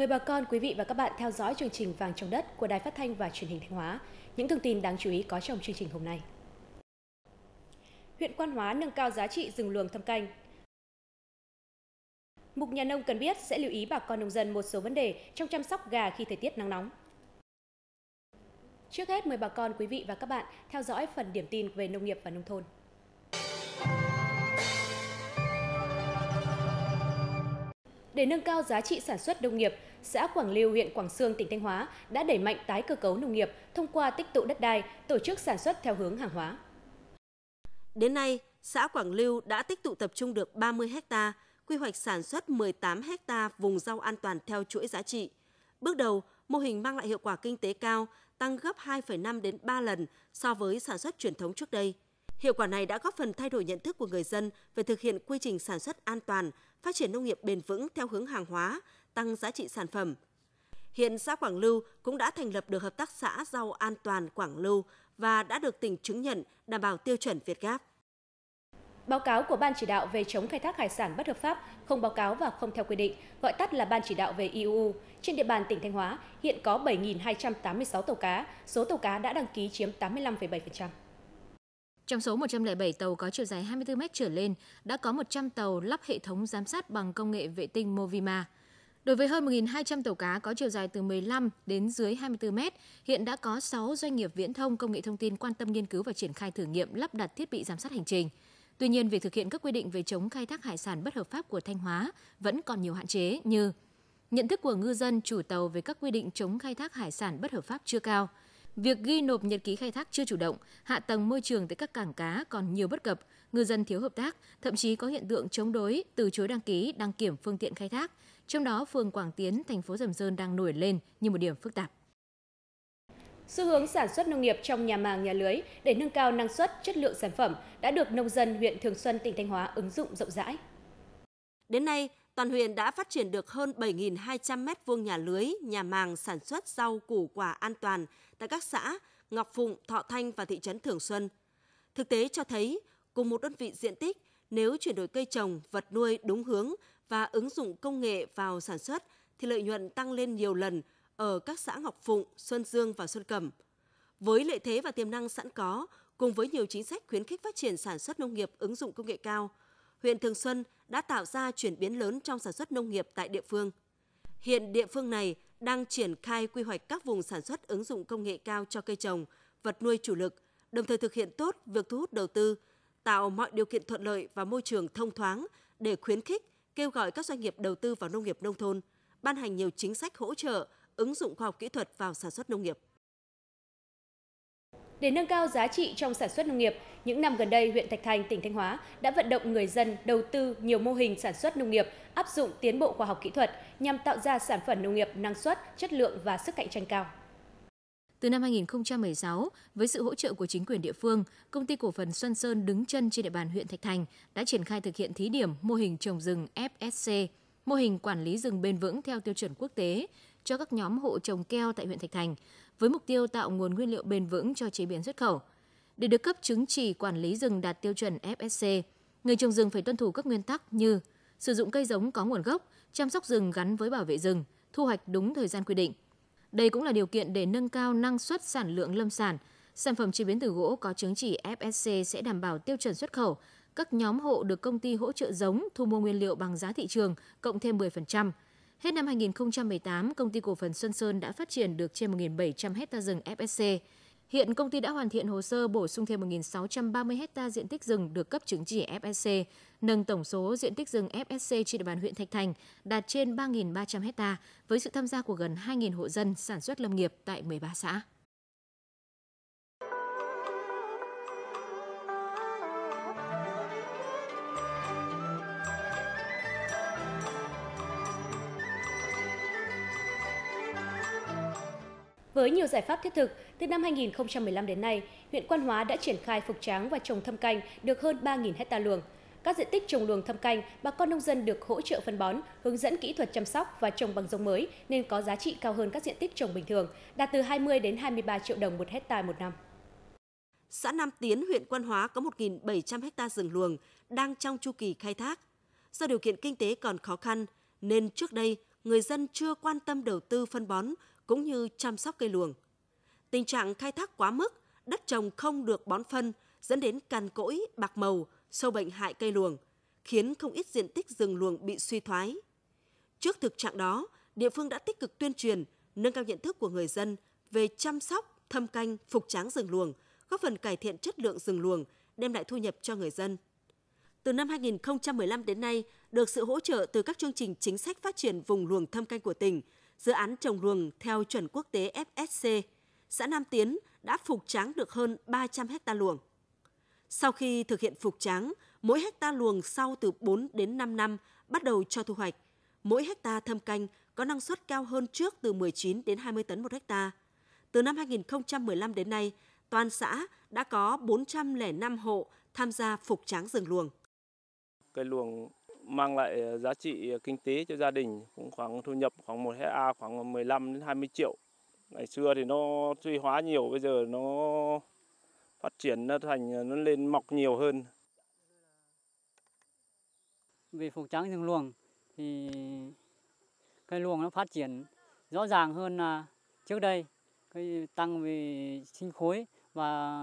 Mời bà con, quý vị và các bạn theo dõi chương trình Vàng trong đất của Đài Phát thanh và Truyền hình Thanh Hóa. Những thông tin đáng chú ý có trong chương trình hôm nay. Huyện Quan Hóa nâng cao giá trị rừng luồng thâm canh. Mục nhà nông cần biết sẽ lưu ý bà con nông dân một số vấn đề trong chăm sóc gà khi thời tiết nắng nóng. Trước hết mời bà con, quý vị và các bạn theo dõi phần điểm tin về nông nghiệp và nông thôn. Để nâng cao giá trị sản xuất nông nghiệp, xã Quảng Lưu, huyện Quảng Sương, tỉnh Thanh Hóa đã đẩy mạnh tái cơ cấu nông nghiệp thông qua tích tụ đất đai, tổ chức sản xuất theo hướng hàng hóa. Đến nay, xã Quảng Lưu đã tích tụ tập trung được 30 hecta, quy hoạch sản xuất 18 hecta vùng rau an toàn theo chuỗi giá trị. Bước đầu, mô hình mang lại hiệu quả kinh tế cao, tăng gấp 2,5 đến 3 lần so với sản xuất truyền thống trước đây. Hiệu quả này đã góp phần thay đổi nhận thức của người dân về thực hiện quy trình sản xuất an toàn, phát triển nông nghiệp bền vững theo hướng hàng hóa, tăng giá trị sản phẩm. Hiện xã Quảng Lưu cũng đã thành lập được hợp tác xã rau an toàn Quảng Lưu và đã được tỉnh chứng nhận đảm bảo tiêu chuẩn Việt Gáp. Báo cáo của Ban chỉ đạo về chống khai thác hải sản bất hợp pháp không báo cáo và không theo quy định, gọi tắt là Ban chỉ đạo về IUU. Trên địa bàn tỉnh Thanh Hóa hiện có 7.286 tàu cá, số tàu cá đã đăng ký chiếm 85,7%. Trong số 107 tàu có chiều dài 24 mét trở lên, đã có 100 tàu lắp hệ thống giám sát bằng công nghệ vệ tinh Movima. Đối với hơn 1.200 tàu cá có chiều dài từ 15 đến dưới 24 mét, hiện đã có 6 doanh nghiệp viễn thông công nghệ thông tin quan tâm nghiên cứu và triển khai thử nghiệm lắp đặt thiết bị giám sát hành trình. Tuy nhiên, việc thực hiện các quy định về chống khai thác hải sản bất hợp pháp của Thanh Hóa vẫn còn nhiều hạn chế như nhận thức của ngư dân chủ tàu về các quy định chống khai thác hải sản bất hợp pháp chưa cao, việc ghi nộp nhật ký khai thác chưa chủ động, hạ tầng môi trường tại các cảng cá còn nhiều bất cập, ngư dân thiếu hợp tác, thậm chí có hiện tượng chống đối, từ chối đăng ký, đăng kiểm phương tiện khai thác, trong đó, phường Quảng Tiến, thành phố Sầm Sơn đang nổi lên như một điểm phức tạp. Xu hướng sản xuất nông nghiệp trong nhà màng nhà lưới để nâng cao năng suất, chất lượng sản phẩm đã được nông dân huyện Thường Xuân, tỉnh Thanh Hóa ứng dụng rộng rãi. Đến nay, toàn huyện đã phát triển được hơn 7.200 m2 nhà lưới, nhà màng sản xuất rau củ quả an toàn tại các xã Ngọc Phụng, Thọ Thanh và thị trấn Thường Xuân. Thực tế cho thấy, cùng một đơn vị diện tích, nếu chuyển đổi cây trồng, vật nuôi đúng hướng và ứng dụng công nghệ vào sản xuất thì lợi nhuận tăng lên nhiều lần ở các xã Ngọc Phụng, Xuân Dương và Xuân Cẩm. Với lợi thế và tiềm năng sẵn có, cùng với nhiều chính sách khuyến khích phát triển sản xuất nông nghiệp ứng dụng công nghệ cao, huyện Thường Xuân đã tạo ra chuyển biến lớn trong sản xuất nông nghiệp tại địa phương. Hiện địa phương này đang triển khai quy hoạch các vùng sản xuất ứng dụng công nghệ cao cho cây trồng, vật nuôi chủ lực, đồng thời thực hiện tốt việc thu hút đầu tư, tạo mọi điều kiện thuận lợi và môi trường thông thoáng để khuyến khích kêu gọi các doanh nghiệp đầu tư vào nông nghiệp nông thôn, ban hành nhiều chính sách hỗ trợ ứng dụng khoa học kỹ thuật vào sản xuất nông nghiệp. Để nâng cao giá trị trong sản xuất nông nghiệp, những năm gần đây, huyện Thạch Thành, tỉnh Thanh Hóa đã vận động người dân đầu tư nhiều mô hình sản xuất nông nghiệp áp dụng tiến bộ khoa học kỹ thuật nhằm tạo ra sản phẩm nông nghiệp năng suất, chất lượng và sức cạnh tranh cao. Từ năm 2016, với sự hỗ trợ của chính quyền địa phương, công ty cổ phần Xuân Sơn đứng chân trên địa bàn huyện Thạch Thành đã triển khai thực hiện thí điểm mô hình trồng rừng FSC, mô hình quản lý rừng bền vững theo tiêu chuẩn quốc tế cho các nhóm hộ trồng keo tại huyện Thạch Thành với mục tiêu tạo nguồn nguyên liệu bền vững cho chế biến xuất khẩu. Để được cấp chứng chỉ quản lý rừng đạt tiêu chuẩn FSC, người trồng rừng phải tuân thủ các nguyên tắc như sử dụng cây giống có nguồn gốc, chăm sóc rừng gắn với bảo vệ rừng, thu hoạch đúng thời gian quy định – đây cũng là điều kiện để nâng cao năng suất sản lượng lâm sản. Sản phẩm chế biến từ gỗ có chứng chỉ FSC sẽ đảm bảo tiêu chuẩn xuất khẩu. Các nhóm hộ được công ty hỗ trợ giống thu mua nguyên liệu bằng giá thị trường cộng thêm 10%. Hết năm 2018, công ty cổ phần Xuân Sơn đã phát triển được trên 1.700 hecta rừng FSC. Hiện công ty đã hoàn thiện hồ sơ bổ sung thêm 1.630 ha diện tích rừng được cấp chứng chỉ FSC, nâng tổng số diện tích rừng FSC trên địa bàn huyện Thạch Thành đạt trên 3.300 ha với sự tham gia của gần 2.000 hộ dân sản xuất lâm nghiệp tại 13 xã. Với nhiều giải pháp thiết thực, từ năm 2015 đến nay, huyện Quan Hóa đã triển khai phục tráng và trồng thâm canh được hơn 3.000 hecta luồng. Các diện tích trồng luồng thâm canh, bà con nông dân được hỗ trợ phân bón, hướng dẫn kỹ thuật chăm sóc và trồng bằng giống mới nên có giá trị cao hơn các diện tích trồng bình thường, đạt từ 20 đến 23 triệu đồng một hecta một năm. Xã Nam Tiến, huyện Quan Hóa có 1.700 hecta rừng luồng đang trong chu kỳ khai thác. Do điều kiện kinh tế còn khó khăn, nên trước đây người dân chưa quan tâm đầu tư phân bón cũng như chăm sóc cây luồng. Tình trạng khai thác quá mức, đất trồng không được bón phân dẫn đến cằn cỗi, bạc màu, sâu bệnh hại cây luồng, khiến không ít diện tích rừng luồng bị suy thoái. Trước thực trạng đó, địa phương đã tích cực tuyên truyền, nâng cao nhận thức của người dân về chăm sóc, thâm canh, phục tráng rừng luồng, góp phần cải thiện chất lượng rừng luồng, đem lại thu nhập cho người dân từ năm 2015 đến nay được sự hỗ trợ từ các chương trình chính sách phát triển vùng luồng thâm canh của tỉnh, dự án trồng luồng theo chuẩn quốc tế FSC. Xã Nam Tiến đã phục tráng được hơn 300 hecta luồng. Sau khi thực hiện phục tráng, mỗi hecta luồng sau từ 4 đến 5 năm bắt đầu cho thu hoạch. Mỗi hecta thâm canh có năng suất cao hơn trước từ 19 đến 20 tấn một hecta. Từ năm 2015 đến nay, toàn xã đã có 405 hộ tham gia phục tráng rừng luồng cây luồng mang lại ờ, giá trị ờ, kinh tế cho gia đình cũng khoảng thu nhập khoảng một hecta khoảng 15 đến 20 triệu ngày xưa thì nó suy hóa nhiều bây giờ nó phát triển nó thành ờ, nó lên mọc nhiều hơn về phủ trắng rừng luồng thì cây luồng nó phát triển rõ ràng hơn là trước đây cây tăng về sinh khối và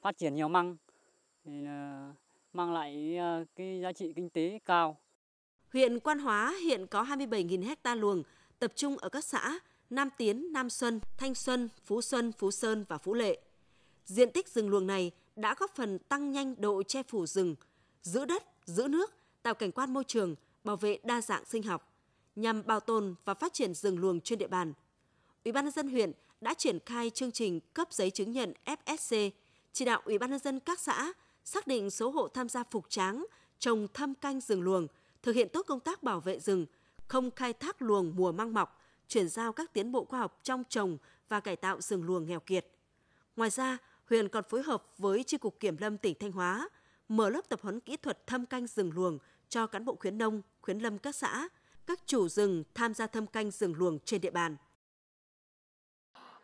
phát triển nhiều măng thì là mang lại ờ, cái giá trị kinh tế cao. Huyện Quan Hóa hiện có 27.000 ha luồng tập trung ở các xã Nam Tiến, Nam Xuân, Thanh Xuân, Phú Xuân, Phú Sơn và Phú Lệ. Diện tích rừng luồng này đã góp phần tăng nhanh độ che phủ rừng, giữ đất, giữ nước, tạo cảnh quan môi trường, bảo vệ đa dạng sinh học nhằm bảo tồn và phát triển rừng luồng trên địa bàn. Ủy ban nhân dân huyện đã triển khai chương trình cấp giấy chứng nhận FSC, chỉ đạo Ủy ban nhân dân các xã xác định số hộ tham gia phục tráng, trồng thâm canh rừng luồng, thực hiện tốt công tác bảo vệ rừng, không khai thác luồng mùa mang mọc, chuyển giao các tiến bộ khoa học trong trồng và cải tạo rừng luồng nghèo kiệt. Ngoài ra, huyện còn phối hợp với Tri Cục Kiểm Lâm tỉnh Thanh Hóa, mở lớp tập huấn kỹ thuật thâm canh rừng luồng cho cán bộ khuyến nông, khuyến lâm các xã, các chủ rừng tham gia thâm canh rừng luồng trên địa bàn.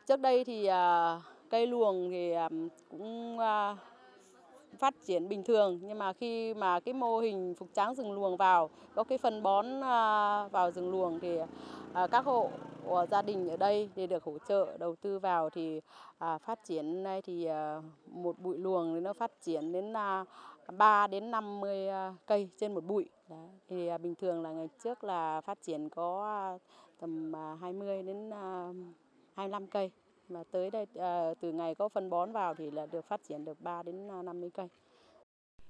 Trước đây thì à, cây luồng thì à, cũng à, phát triển bình thường nhưng mà khi mà cái mô hình phục tráng rừng luồng vào có cái phân bón à, vào rừng luồng thì à, các hộ gia đình ở đây thì được hỗ trợ đầu tư vào thì à, phát triển nay thì một bụi luồng nó phát triển đến 3 đến 50 cây trên một bụi. Thì bình thường là ngày trước là phát triển có tầm 20 đến 25 cây. Mà tới đây à, từ ngày có phân bón vào thì là được phát triển được 3 đến 50 à, cây.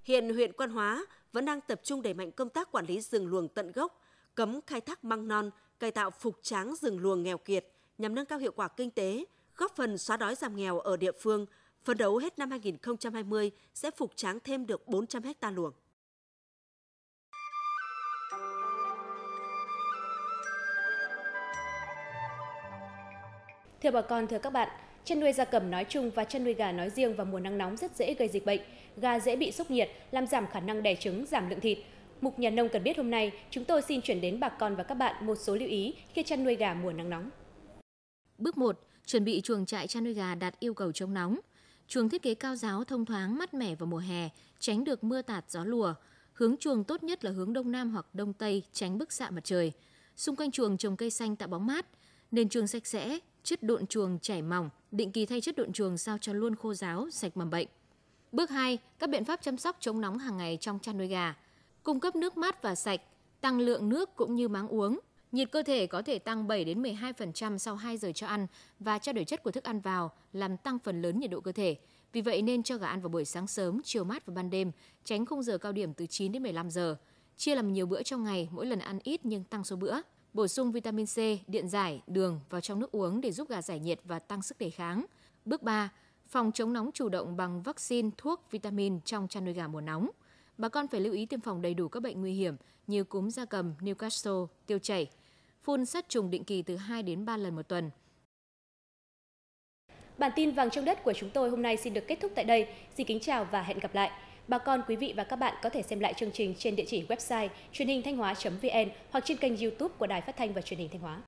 Hiện huyện Quan Hóa vẫn đang tập trung đẩy mạnh công tác quản lý rừng luồng tận gốc, cấm khai thác măng non, cải tạo phục tráng rừng luồng nghèo kiệt nhằm nâng cao hiệu quả kinh tế, góp phần xóa đói giảm nghèo ở địa phương, phấn đấu hết năm 2020 sẽ phục tráng thêm được 400 ha luồng. Thưa bà con, thưa các bạn, chăn nuôi gia cầm nói chung và chăn nuôi gà nói riêng vào mùa nắng nóng rất dễ gây dịch bệnh. Gà dễ bị sốc nhiệt, làm giảm khả năng đẻ trứng, giảm lượng thịt. Mục Nhà Nông cần biết hôm nay, chúng tôi xin chuyển đến bà con và các bạn một số lưu ý khi chăn nuôi gà mùa nắng nóng. Bước 1. Chuẩn bị chuồng trại chăn nuôi gà đạt yêu cầu chống nóng. Chuồng thiết kế cao giáo, thông thoáng, mát mẻ vào mùa hè, tránh được mưa tạt gió lùa. Hướng chuồng tốt nhất là hướng đông nam hoặc đông tây, tránh bức xạ mặt trời. Xung quanh chuồng trồng cây xanh tạo bóng mát, nền chuồng sạch sẽ, chất độn chuồng chảy mỏng, định kỳ thay chất độn chuồng sao cho luôn khô ráo, sạch mầm bệnh. Bước 2, các biện pháp chăm sóc chống nóng hàng ngày trong chăn nuôi gà. Cung cấp nước mát và sạch, tăng lượng nước cũng như máng uống. Nhiệt cơ thể có thể tăng 7 đến 12% sau 2 giờ cho ăn và trao đổi chất của thức ăn vào làm tăng phần lớn nhiệt độ cơ thể. Vì vậy nên cho gà ăn vào buổi sáng sớm, chiều mát và ban đêm, tránh khung giờ cao điểm từ 9 đến 15 giờ. Chia làm nhiều bữa trong ngày, mỗi lần ăn ít nhưng tăng số bữa bổ sung vitamin C, điện giải, đường vào trong nước uống để giúp gà giải nhiệt và tăng sức đề kháng. Bước 3. Phòng chống nóng chủ động bằng vaccine, thuốc, vitamin trong chăn nuôi gà mùa nóng. Bà con phải lưu ý tiêm phòng đầy đủ các bệnh nguy hiểm như cúm da cầm, Newcastle, tiêu chảy. Phun sát trùng định kỳ từ 2 đến 3 lần một tuần. Bản tin vàng trong đất của chúng tôi hôm nay xin được kết thúc tại đây. Xin kính chào và hẹn gặp lại. Bà con quý vị và các bạn có thể xem lại chương trình trên địa chỉ website truyền hình thanh hóa.vn hoặc trên kênh YouTube của Đài Phát thanh và Truyền hình Thanh Hóa.